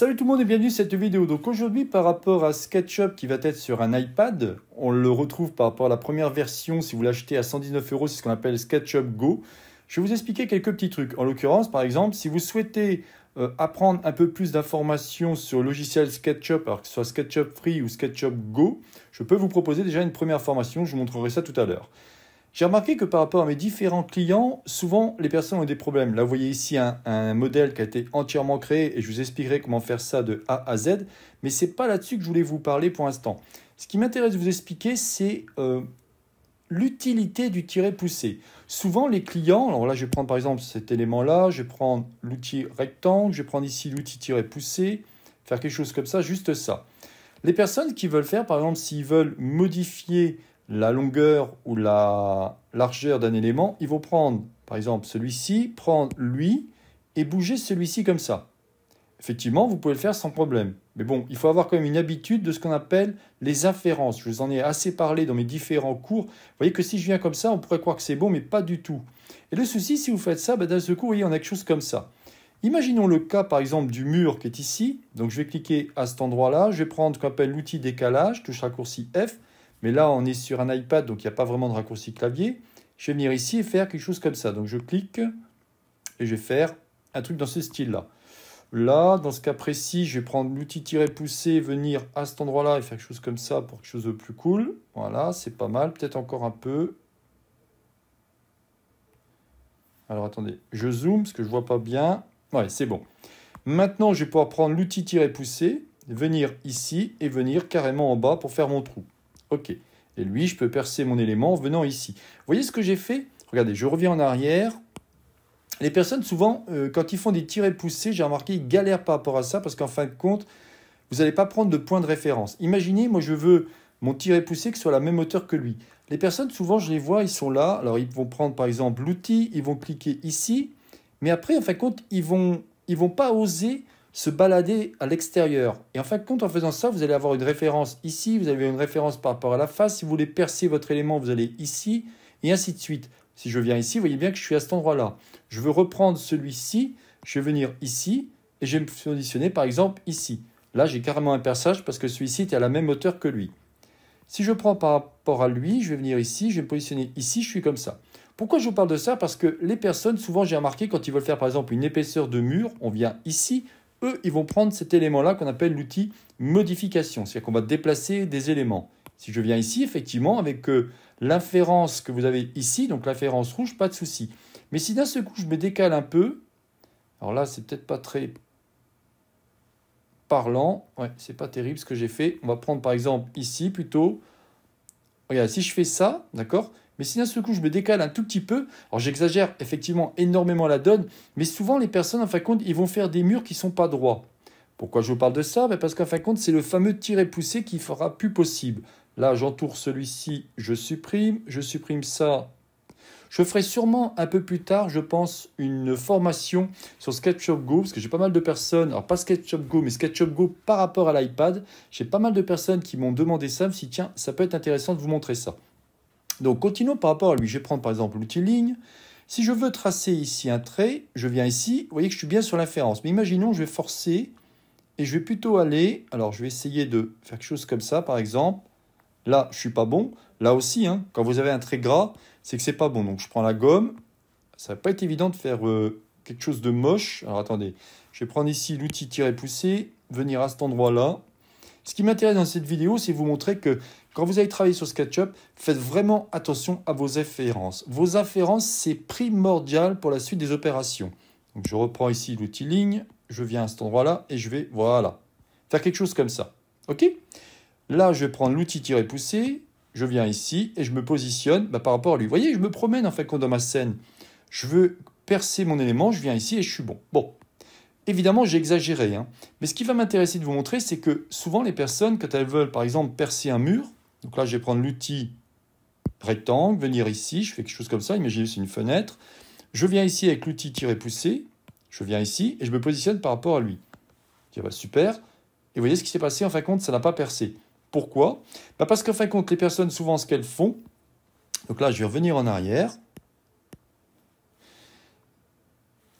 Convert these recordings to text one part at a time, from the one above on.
Salut tout le monde et bienvenue à cette vidéo. Donc aujourd'hui par rapport à SketchUp qui va être sur un iPad, on le retrouve par rapport à la première version, si vous l'achetez à 119 euros, c'est ce qu'on appelle SketchUp Go. Je vais vous expliquer quelques petits trucs. En l'occurrence par exemple, si vous souhaitez euh, apprendre un peu plus d'informations sur le logiciel SketchUp, alors que ce soit SketchUp Free ou SketchUp Go, je peux vous proposer déjà une première formation, je vous montrerai ça tout à l'heure. J'ai remarqué que par rapport à mes différents clients, souvent les personnes ont des problèmes. Là, vous voyez ici un, modèle qui a été entièrement créé et je vous expliquerai comment faire ça de A à Z, mais ce n'est pas là-dessus que je voulais vous parler pour l'instant. Ce qui m'intéresse de vous expliquer, c'est euh, l'utilité du tiré poussé. Souvent, les clients, alors là, je vais prendre par exemple cet élément-là, je vais prendre l'outil rectangle, je vais prendre ici l'outil tiré poussé, faire quelque chose comme ça, juste ça. Les personnes qui veulent faire, par exemple, s'ils veulent modifier la longueur ou la largeur d'un élément, il vont prendre, par exemple, celui-ci, prendre lui et bouger celui-ci comme ça. Effectivement, vous pouvez le faire sans problème. Mais bon, il faut avoir quand même une habitude de ce qu'on appelle les inférences. Je vous en ai assez parlé dans mes différents cours. Vous voyez que si je viens comme ça, on pourrait croire que c'est bon, mais pas du tout. Et le souci, si vous faites ça, ben d'un seul coup, vous voyez, on a quelque chose comme ça. Imaginons le cas, par exemple, du mur qui est ici. Donc, je vais cliquer à cet endroit-là. Je vais prendre ce qu'on appelle l'outil décalage, touche raccourci F. Mais là, on est sur un iPad, donc il n'y a pas vraiment de raccourci clavier. Je vais venir ici et faire quelque chose comme ça. Donc je clique et je vais faire un truc dans ce style-là. Là, dans ce cas précis, je vais prendre l'outil tirer poussé, venir à cet endroit-là et faire quelque chose comme ça pour quelque chose de plus cool. Voilà, c'est pas mal. Peut-être encore un peu. Alors attendez, je zoome parce que je ne vois pas bien. Ouais, c'est bon. Maintenant, je vais pouvoir prendre l'outil tirer poussé, venir ici et venir carrément en bas pour faire mon trou. OK. Et lui, je peux percer mon élément en venant ici. Vous voyez ce que j'ai fait Regardez, je reviens en arrière. Les personnes, souvent, euh, quand ils font des tirés poussés, j'ai remarqué, ils galèrent par rapport à ça parce qu'en fin de compte, vous n'allez pas prendre de point de référence. Imaginez, moi, je veux mon tiré poussé qui soit à la même hauteur que lui. Les personnes, souvent, je les vois, ils sont là. Alors, ils vont prendre, par exemple, l'outil, ils vont cliquer ici. Mais après, en fin de compte, ils vont, ils vont pas oser se balader à l'extérieur. Et en fait de compte, en faisant ça, vous allez avoir une référence ici, vous avez une référence par rapport à la face. Si vous voulez percer votre élément, vous allez ici, et ainsi de suite. Si je viens ici, vous voyez bien que je suis à cet endroit-là. Je veux reprendre celui-ci, je vais venir ici, et je vais me positionner par exemple ici. Là, j'ai carrément un perçage parce que celui-ci est à la même hauteur que lui. Si je prends par rapport à lui, je vais venir ici, je vais me positionner ici, je suis comme ça. Pourquoi je vous parle de ça Parce que les personnes, souvent j'ai remarqué, quand ils veulent faire par exemple une épaisseur de mur, on vient ici, eux, ils vont prendre cet élément-là qu'on appelle l'outil modification, c'est-à-dire qu'on va déplacer des éléments. Si je viens ici, effectivement, avec euh, l'inférence que vous avez ici, donc l'inférence rouge, pas de souci. Mais si d'un seul coup, je me décale un peu, alors là, c'est peut-être pas très parlant. Ouais, c'est pas terrible ce que j'ai fait. On va prendre par exemple ici plutôt. Regarde, si je fais ça, d'accord mais si d'un seul coup je me décale un tout petit peu, alors j'exagère effectivement énormément la donne, mais souvent les personnes, en fin de compte, ils vont faire des murs qui ne sont pas droits. Pourquoi je vous parle de ça ben, Parce qu'en fin de compte, c'est le fameux tirer poussé qui fera plus possible. Là, j'entoure celui-ci, je supprime, je supprime ça. Je ferai sûrement un peu plus tard, je pense, une formation sur SketchUp Go, parce que j'ai pas mal de personnes, alors pas SketchUp Go, mais SketchUp Go par rapport à l'iPad. J'ai pas mal de personnes qui m'ont demandé ça, si tiens, ça peut être intéressant de vous montrer ça. Donc continuons par rapport à lui. Je vais prendre par exemple l'outil ligne. Si je veux tracer ici un trait, je viens ici, vous voyez que je suis bien sur l'inférence. Mais imaginons, je vais forcer et je vais plutôt aller, alors je vais essayer de faire quelque chose comme ça par exemple. Là, je suis pas bon. Là aussi, hein, quand vous avez un trait gras, c'est que c'est pas bon. Donc je prends la gomme. Ça va pas être évident de faire euh, quelque chose de moche. Alors attendez, je vais prendre ici l'outil tirer poussé. venir à cet endroit-là. Ce qui m'intéresse dans cette vidéo, c'est vous montrer que quand vous allez travailler sur SketchUp, faites vraiment attention à vos afférences. Vos afférences, c'est primordial pour la suite des opérations. Donc je reprends ici l'outil ligne, je viens à cet endroit-là et je vais, voilà, faire quelque chose comme ça. OK Là, je vais prendre l'outil tirer poussé je viens ici et je me positionne bah, par rapport à lui. Vous voyez, je me promène en fait quand dans ma scène. Je veux percer mon élément, je viens ici et je suis bon. Bon, Évidemment, j'ai exagéré, hein. mais ce qui va m'intéresser de vous montrer, c'est que souvent les personnes, quand elles veulent par exemple percer un mur, donc là, je vais prendre l'outil rectangle, venir ici, je fais quelque chose comme ça, imaginez c'est une fenêtre. Je viens ici avec l'outil tirer-pousser, je viens ici et je me positionne par rapport à lui. Je dis, bah, super. Et vous voyez ce qui s'est passé, en fin de compte, ça n'a pas percé. Pourquoi bah Parce qu'en fin de compte, les personnes, souvent, ce qu'elles font, donc là, je vais revenir en arrière.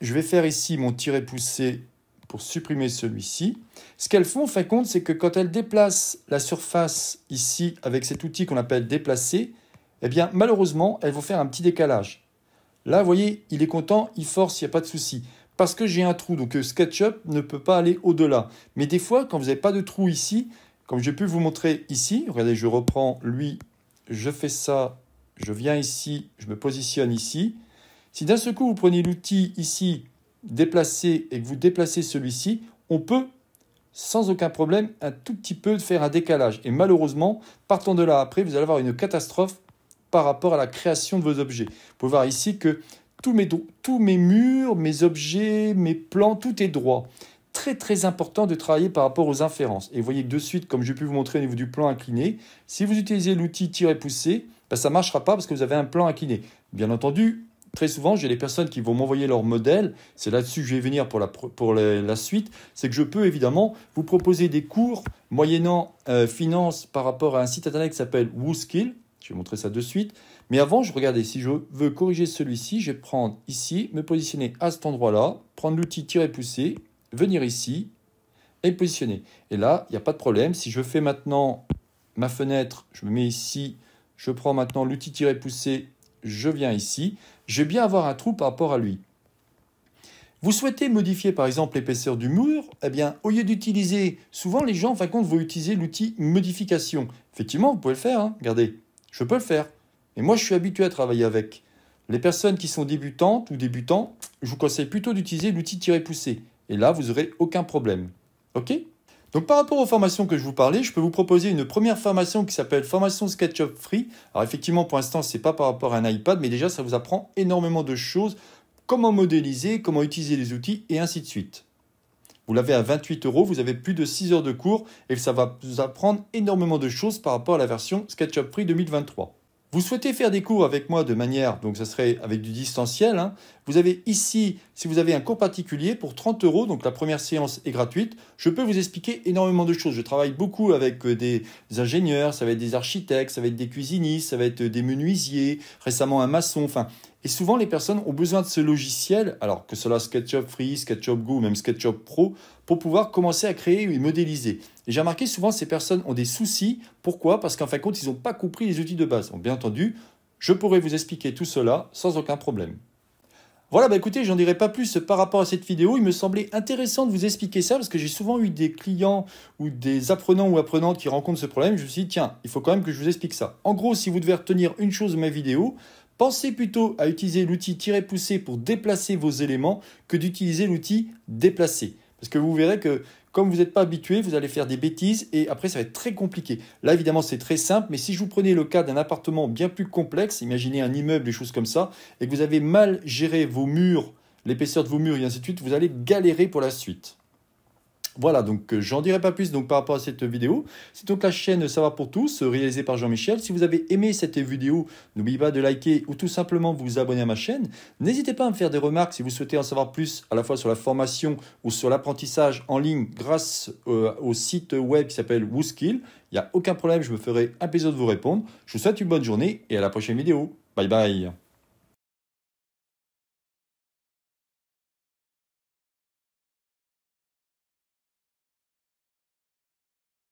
Je vais faire ici mon tirer poussé pour supprimer celui-ci. Ce qu'elles font, fin compte, c'est que quand elles déplacent la surface ici avec cet outil qu'on appelle déplacer, eh bien malheureusement, elles vont faire un petit décalage. Là, vous voyez, il est content, il force, il n'y a pas de souci. Parce que j'ai un trou, donc euh, SketchUp ne peut pas aller au-delà. Mais des fois, quand vous n'avez pas de trou ici, comme j'ai pu vous montrer ici, regardez, je reprends lui, je fais ça, je viens ici, je me positionne ici. Si d'un seul coup, vous prenez l'outil ici, Déplacer et que vous déplacez celui-ci, on peut sans aucun problème un tout petit peu faire un décalage. Et malheureusement, partant de là après, vous allez avoir une catastrophe par rapport à la création de vos objets. Vous pouvez voir ici que tous mes, tous mes murs, mes objets, mes plans, tout est droit. Très très important de travailler par rapport aux inférences. Et vous voyez que de suite, comme j'ai pu vous montrer au niveau du plan incliné, si vous utilisez l'outil tirer-pousser, ben, ça ne marchera pas parce que vous avez un plan incliné. Bien entendu, très souvent, j'ai des personnes qui vont m'envoyer leur modèle. C'est là-dessus que je vais venir pour la, pour la, suite. C'est que je peux évidemment vous proposer des cours moyennant euh, finances par rapport à un site internet qui s'appelle WooSkill. Je vais montrer ça de suite. Mais avant, je regardais si je veux corriger celui-ci, je vais prendre ici, me positionner à cet endroit-là, prendre l'outil tirer-pousser, venir ici et positionner. Et là, il n'y a pas de problème. Si je fais maintenant ma fenêtre, je me mets ici, je prends maintenant l'outil tirer-pousser, je viens ici je vais bien avoir un trou par rapport à lui. Vous souhaitez modifier par exemple l'épaisseur du mur, eh bien, au lieu d'utiliser, souvent les gens, en vont utiliser l'outil modification. Effectivement, vous pouvez le faire, hein, regardez, je peux le faire. Et moi, je suis habitué à travailler avec. Les personnes qui sont débutantes ou débutants, je vous conseille plutôt d'utiliser l'outil tirer-pousser. Et là, vous n'aurez aucun problème. OK donc par rapport aux formations que je vous parlais, je peux vous proposer une première formation qui s'appelle Formation SketchUp Free. Alors effectivement, pour l'instant, ce n'est pas par rapport à un iPad, mais déjà, ça vous apprend énormément de choses, comment modéliser, comment utiliser les outils, et ainsi de suite. Vous l'avez à 28 euros, vous avez plus de 6 heures de cours, et ça va vous apprendre énormément de choses par rapport à la version SketchUp Free 2023. Vous souhaitez faire des cours avec moi de manière, donc ça serait avec du distanciel, hein. vous avez ici, si vous avez un cours particulier, pour 30 euros, donc la première séance est gratuite, je peux vous expliquer énormément de choses. Je travaille beaucoup avec euh, des ingénieurs, ça va être des architectes, ça va être des cuisinistes, ça va être euh, des menuisiers, récemment un maçon, enfin et souvent, les personnes ont besoin de ce logiciel, alors que cela SketchUp Free, SketchUp Go même SketchUp Pro, pour pouvoir commencer à créer ou modéliser. Et j'ai remarqué souvent, ces personnes ont des soucis. Pourquoi Parce qu'en fin de compte, ils n'ont pas compris les outils de base. bien entendu, je pourrais vous expliquer tout cela sans aucun problème. Voilà, bah écoutez, j'en dirai pas plus par rapport à cette vidéo. Il me semblait intéressant de vous expliquer ça parce que j'ai souvent eu des clients ou des apprenants ou apprenantes qui rencontrent ce problème. Je me suis dit, tiens, il faut quand même que je vous explique ça. En gros, si vous devez retenir une chose de ma vidéo, Pensez plutôt à utiliser l'outil tirer pousser pour déplacer vos éléments que d'utiliser l'outil déplacer. Parce que vous verrez que comme vous n'êtes pas habitué, vous allez faire des bêtises et après ça va être très compliqué. Là évidemment c'est très simple, mais si je vous prenais le cas d'un appartement bien plus complexe, imaginez un immeuble, des choses comme ça, et que vous avez mal géré vos murs, l'épaisseur de vos murs et ainsi de suite, vous allez galérer pour la suite. Voilà, donc euh, j'en dirai pas plus donc, par rapport à cette vidéo. C'est donc la chaîne Ça pour tous, réalisée par Jean-Michel. Si vous avez aimé cette vidéo, n'oubliez pas de liker ou tout simplement vous abonner à ma chaîne. N'hésitez pas à me faire des remarques si vous souhaitez en savoir plus à la fois sur la formation ou sur l'apprentissage en ligne grâce euh, au site web qui s'appelle WooSkill. Il n'y a aucun problème, je me ferai un plaisir de vous répondre. Je vous souhaite une bonne journée et à la prochaine vidéo. Bye bye